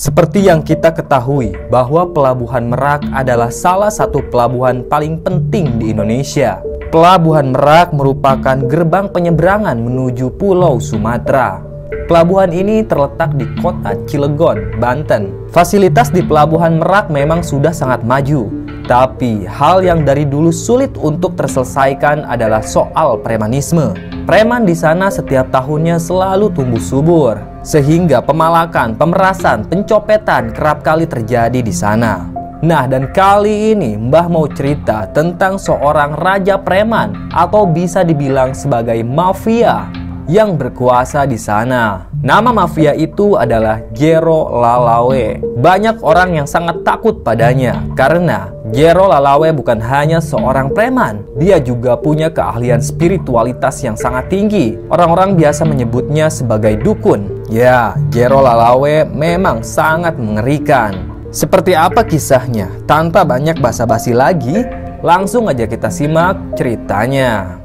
Seperti yang kita ketahui, bahwa Pelabuhan Merak adalah salah satu pelabuhan paling penting di Indonesia. Pelabuhan Merak merupakan gerbang penyeberangan menuju Pulau Sumatera. Pelabuhan ini terletak di kota Cilegon, Banten. Fasilitas di Pelabuhan Merak memang sudah sangat maju, tapi hal yang dari dulu sulit untuk terselesaikan adalah soal premanisme. Preman di sana setiap tahunnya selalu tumbuh subur, sehingga pemalakan, pemerasan, pencopetan kerap kali terjadi di sana. Nah, dan kali ini Mbah mau cerita tentang seorang raja preman atau bisa dibilang sebagai mafia yang berkuasa di sana. Nama mafia itu adalah Gero Lalawe. Banyak orang yang sangat takut padanya karena Gero Lalawe bukan hanya seorang preman, dia juga punya keahlian spiritualitas yang sangat tinggi. Orang-orang biasa menyebutnya sebagai dukun. Ya, Gero Lalawe memang sangat mengerikan. Seperti apa kisahnya? Tanpa banyak basa-basi lagi, langsung aja kita simak ceritanya.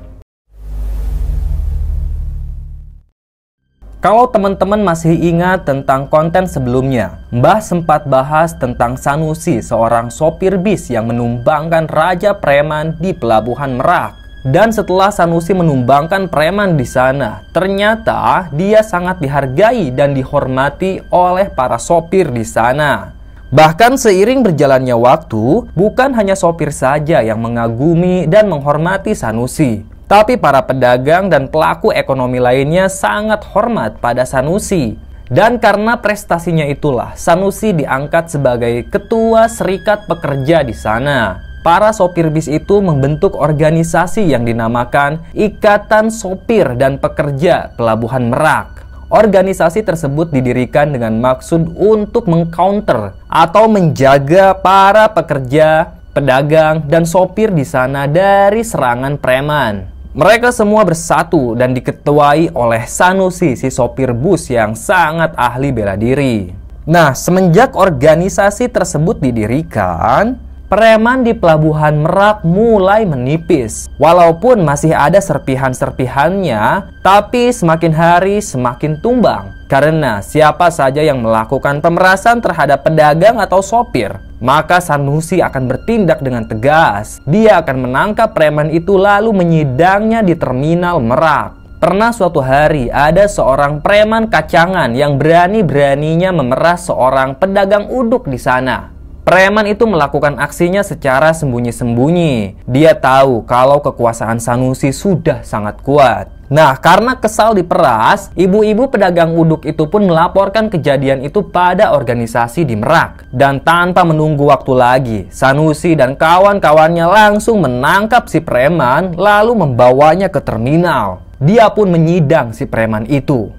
Kalau teman-teman masih ingat tentang konten sebelumnya, Mbah sempat bahas tentang Sanusi, seorang sopir bis yang menumbangkan raja preman di pelabuhan Merak. Dan setelah Sanusi menumbangkan preman di sana, ternyata dia sangat dihargai dan dihormati oleh para sopir di sana. Bahkan seiring berjalannya waktu, bukan hanya sopir saja yang mengagumi dan menghormati Sanusi, tapi para pedagang dan pelaku ekonomi lainnya sangat hormat pada Sanusi. Dan karena prestasinya itulah, Sanusi diangkat sebagai ketua serikat pekerja di sana. Para sopir bis itu membentuk organisasi yang dinamakan Ikatan Sopir dan Pekerja Pelabuhan Merak. Organisasi tersebut didirikan dengan maksud untuk mengcounter atau menjaga para pekerja, pedagang, dan sopir di sana dari serangan preman. Mereka semua bersatu dan diketuai oleh Sanusi, si sopir bus yang sangat ahli bela diri. Nah, semenjak organisasi tersebut didirikan, preman di pelabuhan Merak mulai menipis. Walaupun masih ada serpihan-serpihannya, tapi semakin hari semakin tumbang. Karena siapa saja yang melakukan pemerasan terhadap pedagang atau sopir maka Sanusi akan bertindak dengan tegas. Dia akan menangkap preman itu lalu menyidangnya di terminal Merak. Pernah suatu hari ada seorang preman kacangan yang berani-beraninya memeras seorang pedagang uduk di sana. Preman itu melakukan aksinya secara sembunyi-sembunyi. Dia tahu kalau kekuasaan Sanusi sudah sangat kuat. Nah, karena kesal diperas, ibu-ibu pedagang uduk itu pun melaporkan kejadian itu pada organisasi di Merak. Dan tanpa menunggu waktu lagi, Sanusi dan kawan-kawannya langsung menangkap si preman lalu membawanya ke terminal. Dia pun menyidang si preman itu.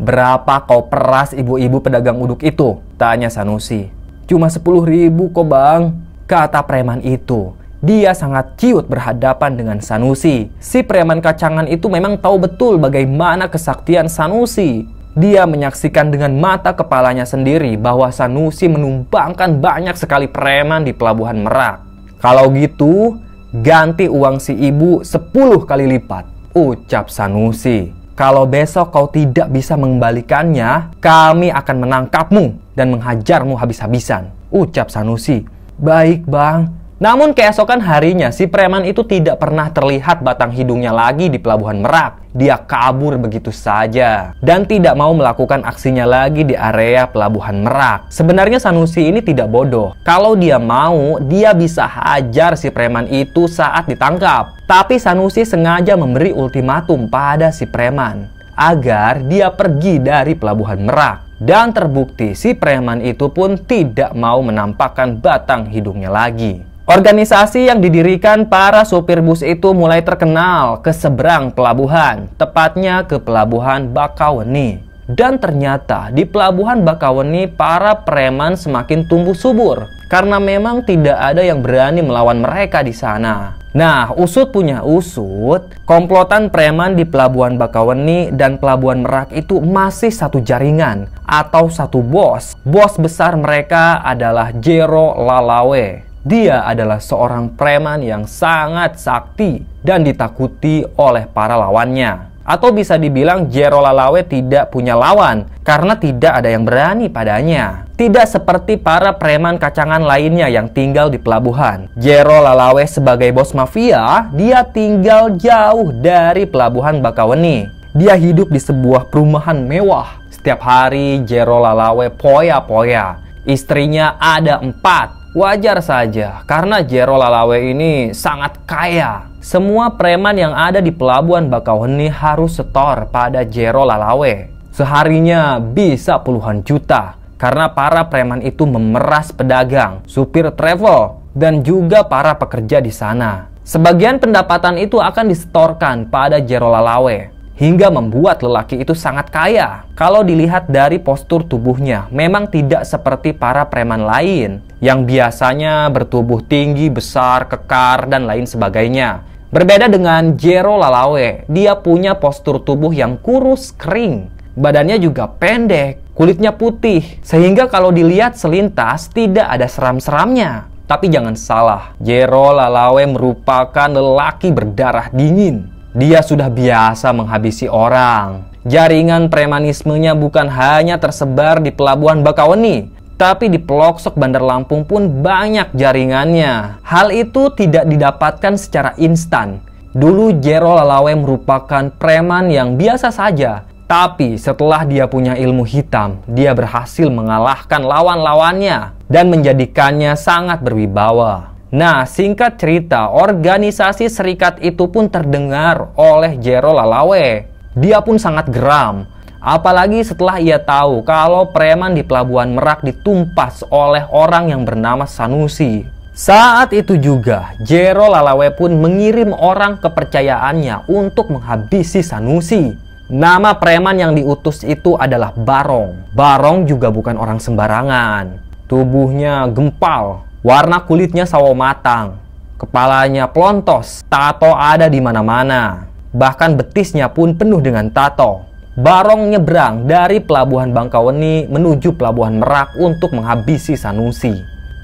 Berapa kau peras ibu-ibu pedagang uduk itu? Tanya Sanusi. Cuma 10 ribu kok bang, kata preman itu dia sangat ciut berhadapan dengan Sanusi. Si preman kacangan itu memang tahu betul bagaimana kesaktian Sanusi. Dia menyaksikan dengan mata kepalanya sendiri bahwa Sanusi menumbangkan banyak sekali preman di pelabuhan Merak. Kalau gitu, ganti uang si ibu 10 kali lipat, ucap Sanusi. Kalau besok kau tidak bisa mengembalikannya, kami akan menangkapmu dan menghajarmu habis-habisan, ucap Sanusi. Baik bang, namun keesokan harinya si preman itu tidak pernah terlihat batang hidungnya lagi di pelabuhan Merak. Dia kabur begitu saja dan tidak mau melakukan aksinya lagi di area pelabuhan Merak. Sebenarnya Sanusi ini tidak bodoh. Kalau dia mau, dia bisa hajar si preman itu saat ditangkap. Tapi Sanusi sengaja memberi ultimatum pada si preman agar dia pergi dari pelabuhan Merak dan terbukti si preman itu pun tidak mau menampakkan batang hidungnya lagi. Organisasi yang didirikan para sopir bus itu mulai terkenal ke seberang pelabuhan, tepatnya ke pelabuhan Bakaweni. Dan ternyata di pelabuhan Bakaweni para preman semakin tumbuh subur karena memang tidak ada yang berani melawan mereka di sana. Nah, usut punya usut, komplotan preman di Pelabuhan Bakaweni dan Pelabuhan Merak itu masih satu jaringan atau satu bos. Bos besar mereka adalah Jero Lalawe. Dia adalah seorang preman yang sangat sakti dan ditakuti oleh para lawannya. Atau bisa dibilang Jero Lalawe tidak punya lawan karena tidak ada yang berani padanya. Tidak seperti para preman kacangan lainnya yang tinggal di pelabuhan. Jero Lalawe sebagai bos mafia, dia tinggal jauh dari pelabuhan Bakaweni. Dia hidup di sebuah perumahan mewah. Setiap hari Jero Lalawe poya-poya. Istrinya ada empat Wajar saja, karena Jero Lalawe ini sangat kaya. Semua preman yang ada di pelabuhan Bakauheni harus setor pada Jero Lalawe. Seharinya bisa puluhan juta, karena para preman itu memeras pedagang, supir travel, dan juga para pekerja di sana. Sebagian pendapatan itu akan disetorkan pada Jero Lalawe hingga membuat lelaki itu sangat kaya. Kalau dilihat dari postur tubuhnya, memang tidak seperti para preman lain yang biasanya bertubuh tinggi, besar, kekar, dan lain sebagainya. Berbeda dengan Jero Lalawe, dia punya postur tubuh yang kurus, kering, badannya juga pendek, kulitnya putih, sehingga kalau dilihat selintas tidak ada seram-seramnya. Tapi jangan salah, Jero Lalawe merupakan lelaki berdarah dingin dia sudah biasa menghabisi orang. Jaringan premanismenya bukan hanya tersebar di pelabuhan Bakaweni, tapi di pelosok Bandar Lampung pun banyak jaringannya. Hal itu tidak didapatkan secara instan. Dulu Jero Lalawe merupakan preman yang biasa saja, tapi setelah dia punya ilmu hitam, dia berhasil mengalahkan lawan-lawannya dan menjadikannya sangat berwibawa. Nah, singkat cerita, organisasi serikat itu pun terdengar oleh Jero Lalawe. Dia pun sangat geram, apalagi setelah ia tahu kalau preman di Pelabuhan Merak ditumpas oleh orang yang bernama Sanusi. Saat itu juga, Jero Lalawe pun mengirim orang kepercayaannya untuk menghabisi Sanusi. Nama preman yang diutus itu adalah Barong. Barong juga bukan orang sembarangan. Tubuhnya gempal, Warna kulitnya sawo matang, kepalanya plontos, tato ada di mana-mana. Bahkan betisnya pun penuh dengan tato. Barong nyebrang dari pelabuhan Bangkaweni menuju pelabuhan Merak untuk menghabisi Sanusi.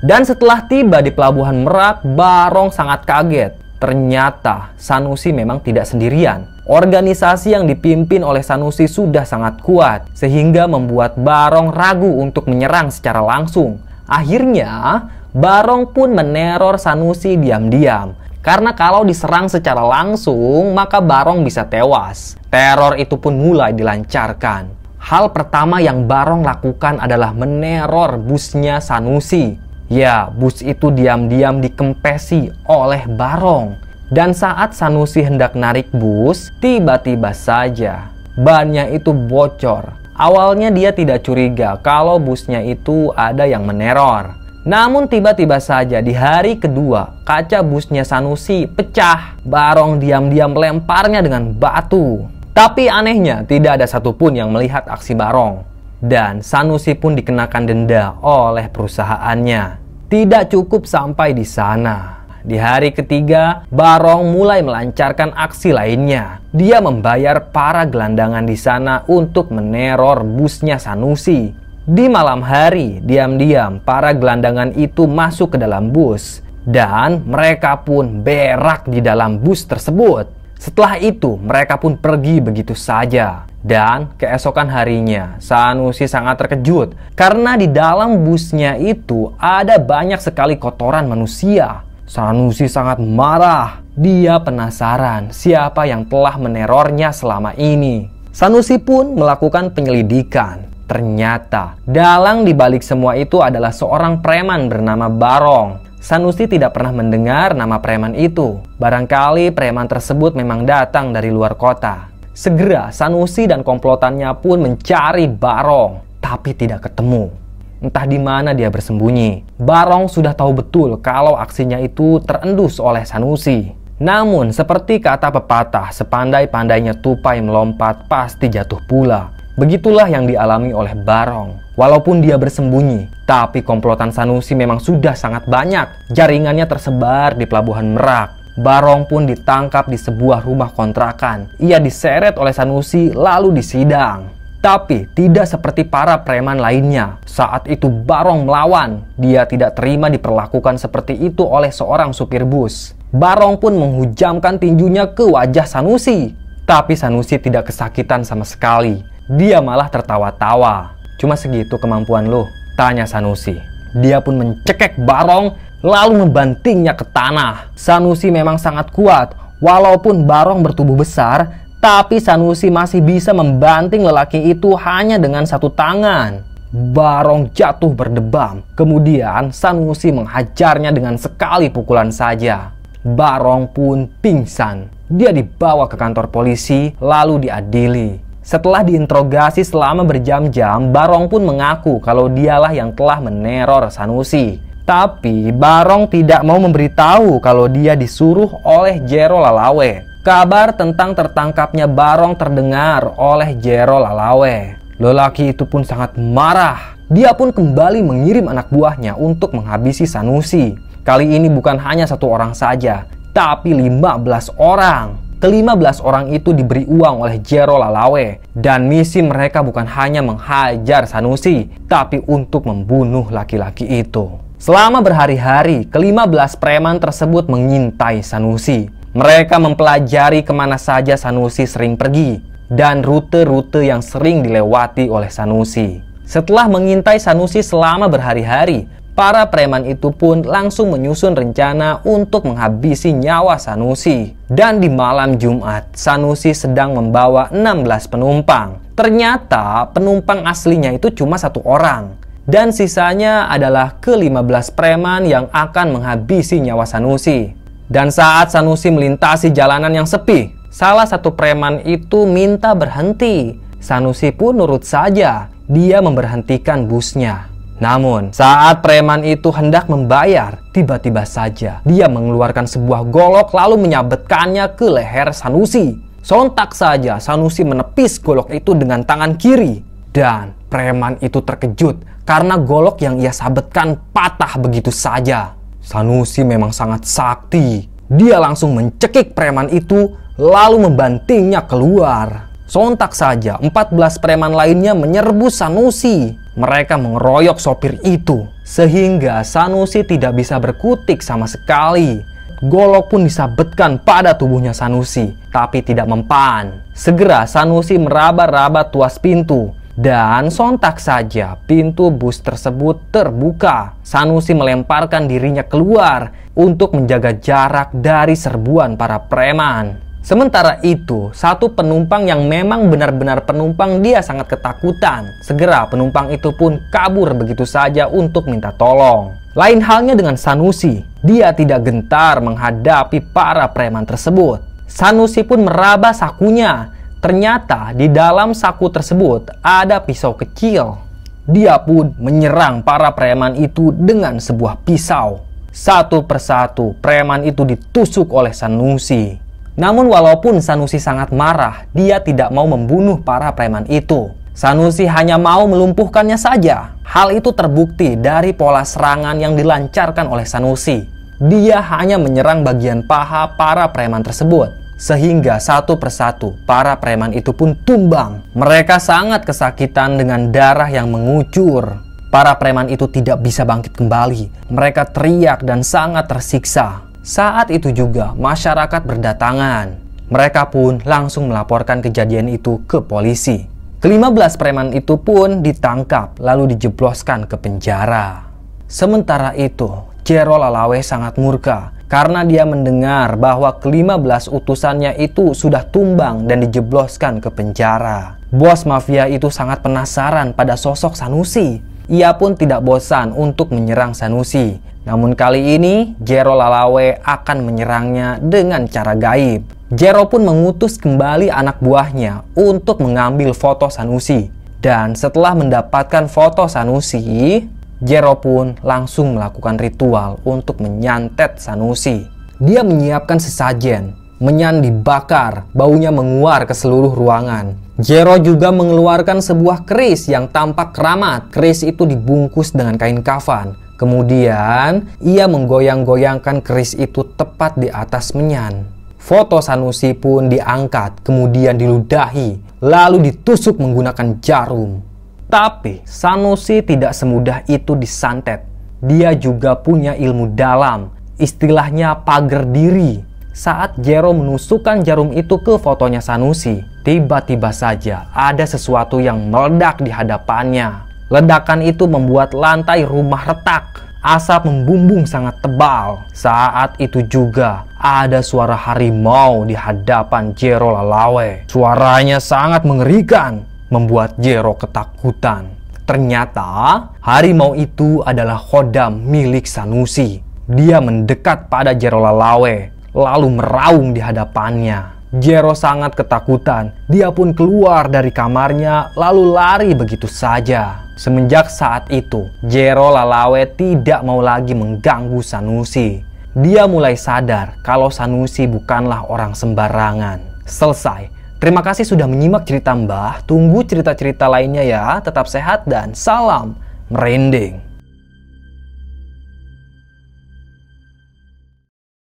Dan setelah tiba di pelabuhan Merak, Barong sangat kaget. Ternyata Sanusi memang tidak sendirian. Organisasi yang dipimpin oleh Sanusi sudah sangat kuat, sehingga membuat Barong ragu untuk menyerang secara langsung. Akhirnya, Barong pun meneror Sanusi diam-diam. Karena kalau diserang secara langsung, maka Barong bisa tewas. Teror itu pun mulai dilancarkan. Hal pertama yang Barong lakukan adalah meneror busnya Sanusi. Ya, bus itu diam-diam dikempesi oleh Barong. Dan saat Sanusi hendak narik bus, tiba-tiba saja bannya itu bocor. Awalnya dia tidak curiga kalau busnya itu ada yang meneror. Namun tiba-tiba saja di hari kedua, kaca busnya Sanusi pecah. Barong diam-diam melemparnya dengan batu. Tapi anehnya tidak ada satupun yang melihat aksi Barong. Dan Sanusi pun dikenakan denda oleh perusahaannya. Tidak cukup sampai di sana. Di hari ketiga, Barong mulai melancarkan aksi lainnya. Dia membayar para gelandangan di sana untuk meneror busnya Sanusi di malam hari, diam-diam para gelandangan itu masuk ke dalam bus dan mereka pun berak di dalam bus tersebut. Setelah itu, mereka pun pergi begitu saja. Dan keesokan harinya, Sanusi sangat terkejut karena di dalam busnya itu ada banyak sekali kotoran manusia. Sanusi sangat marah. Dia penasaran siapa yang telah menerornya selama ini. Sanusi pun melakukan penyelidikan Ternyata, dalang dibalik semua itu adalah seorang preman bernama Barong. Sanusi tidak pernah mendengar nama preman itu. Barangkali preman tersebut memang datang dari luar kota. Segera Sanusi dan komplotannya pun mencari Barong, tapi tidak ketemu. Entah di mana dia bersembunyi. Barong sudah tahu betul kalau aksinya itu terendus oleh Sanusi. Namun, seperti kata pepatah, sepandai-pandainya tupai melompat pasti jatuh pula. Begitulah yang dialami oleh Barong. Walaupun dia bersembunyi, tapi komplotan Sanusi memang sudah sangat banyak. Jaringannya tersebar di pelabuhan Merak. Barong pun ditangkap di sebuah rumah kontrakan. Ia diseret oleh Sanusi lalu disidang. Tapi tidak seperti para preman lainnya. Saat itu Barong melawan. Dia tidak terima diperlakukan seperti itu oleh seorang supir bus. Barong pun menghujamkan tinjunya ke wajah Sanusi. Tapi Sanusi tidak kesakitan sama sekali. Dia malah tertawa-tawa. Cuma segitu kemampuan lu, tanya Sanusi. Dia pun mencekek Barong lalu membantingnya ke tanah. Sanusi memang sangat kuat. Walaupun Barong bertubuh besar, tapi Sanusi masih bisa membanting lelaki itu hanya dengan satu tangan. Barong jatuh berdebam. Kemudian Sanusi menghajarnya dengan sekali pukulan saja. Barong pun pingsan. Dia dibawa ke kantor polisi lalu diadili. Setelah diinterogasi selama berjam-jam, Barong pun mengaku kalau dialah yang telah meneror Sanusi. Tapi Barong tidak mau memberitahu kalau dia disuruh oleh Jero Lalawe. Kabar tentang tertangkapnya Barong terdengar oleh Jero Lalawe. Lelaki itu pun sangat marah. Dia pun kembali mengirim anak buahnya untuk menghabisi Sanusi. Kali ini bukan hanya satu orang saja, tapi 15 orang kelima belas orang itu diberi uang oleh Jero Lalawe dan misi mereka bukan hanya menghajar Sanusi, tapi untuk membunuh laki-laki itu. Selama berhari-hari, kelima belas preman tersebut mengintai Sanusi. Mereka mempelajari kemana saja Sanusi sering pergi dan rute-rute yang sering dilewati oleh Sanusi. Setelah mengintai Sanusi selama berhari-hari, para preman itu pun langsung menyusun rencana untuk menghabisi nyawa Sanusi. Dan di malam Jumat, Sanusi sedang membawa 16 penumpang. Ternyata penumpang aslinya itu cuma satu orang. Dan sisanya adalah ke-15 preman yang akan menghabisi nyawa Sanusi. Dan saat Sanusi melintasi jalanan yang sepi, salah satu preman itu minta berhenti. Sanusi pun nurut saja, dia memberhentikan busnya. Namun, saat preman itu hendak membayar, tiba-tiba saja dia mengeluarkan sebuah golok lalu menyabetkannya ke leher Sanusi. Sontak saja Sanusi menepis golok itu dengan tangan kiri. Dan preman itu terkejut karena golok yang ia sabetkan patah begitu saja. Sanusi memang sangat sakti. Dia langsung mencekik preman itu lalu membantingnya keluar. Sontak saja, 14 preman lainnya menyerbu Sanusi. Mereka mengeroyok sopir itu, sehingga Sanusi tidak bisa berkutik sama sekali. Golok pun disabetkan pada tubuhnya Sanusi, tapi tidak mempan. Segera Sanusi meraba-raba tuas pintu, dan sontak saja pintu bus tersebut terbuka. Sanusi melemparkan dirinya keluar untuk menjaga jarak dari serbuan para preman. Sementara itu, satu penumpang yang memang benar-benar penumpang dia sangat ketakutan. Segera penumpang itu pun kabur begitu saja untuk minta tolong. Lain halnya dengan Sanusi. Dia tidak gentar menghadapi para preman tersebut. Sanusi pun meraba sakunya. Ternyata di dalam saku tersebut ada pisau kecil. Dia pun menyerang para preman itu dengan sebuah pisau. Satu persatu preman itu ditusuk oleh Sanusi. Namun walaupun Sanusi sangat marah, dia tidak mau membunuh para preman itu. Sanusi hanya mau melumpuhkannya saja. Hal itu terbukti dari pola serangan yang dilancarkan oleh Sanusi. Dia hanya menyerang bagian paha para preman tersebut. Sehingga satu persatu para preman itu pun tumbang. Mereka sangat kesakitan dengan darah yang mengucur. Para preman itu tidak bisa bangkit kembali. Mereka teriak dan sangat tersiksa. Saat itu juga masyarakat berdatangan. Mereka pun langsung melaporkan kejadian itu ke polisi. Kelima belas preman itu pun ditangkap lalu dijebloskan ke penjara. Sementara itu, Jero Lalawe sangat murka karena dia mendengar bahwa kelima belas utusannya itu sudah tumbang dan dijebloskan ke penjara. Bos mafia itu sangat penasaran pada sosok Sanusi ia pun tidak bosan untuk menyerang Sanusi. Namun kali ini, Jero Lalawe akan menyerangnya dengan cara gaib. Jero pun mengutus kembali anak buahnya untuk mengambil foto Sanusi. Dan setelah mendapatkan foto Sanusi, Jero pun langsung melakukan ritual untuk menyantet Sanusi. Dia menyiapkan sesajen, menyan dibakar, baunya menguar ke seluruh ruangan. Jero juga mengeluarkan sebuah keris yang tampak keramat. Keris itu dibungkus dengan kain kafan. Kemudian, ia menggoyang-goyangkan keris itu tepat di atas menyan. Foto Sanusi pun diangkat, kemudian diludahi, lalu ditusuk menggunakan jarum. Tapi, Sanusi tidak semudah itu disantet. Dia juga punya ilmu dalam, istilahnya pagar diri saat Jero menusukkan jarum itu ke fotonya Sanusi, tiba-tiba saja ada sesuatu yang meledak di hadapannya. Ledakan itu membuat lantai rumah retak. Asap membumbung sangat tebal. Saat itu juga ada suara harimau di hadapan Jero Lalawe. Suaranya sangat mengerikan, membuat Jero ketakutan. Ternyata harimau itu adalah kodam milik Sanusi. Dia mendekat pada Jero Lalawe lalu meraung di hadapannya. Jero sangat ketakutan. Dia pun keluar dari kamarnya lalu lari begitu saja. Semenjak saat itu, Jero Lalawe tidak mau lagi mengganggu Sanusi. Dia mulai sadar kalau Sanusi bukanlah orang sembarangan. Selesai. Terima kasih sudah menyimak cerita Mbah. Tunggu cerita-cerita lainnya ya. Tetap sehat dan salam merinding.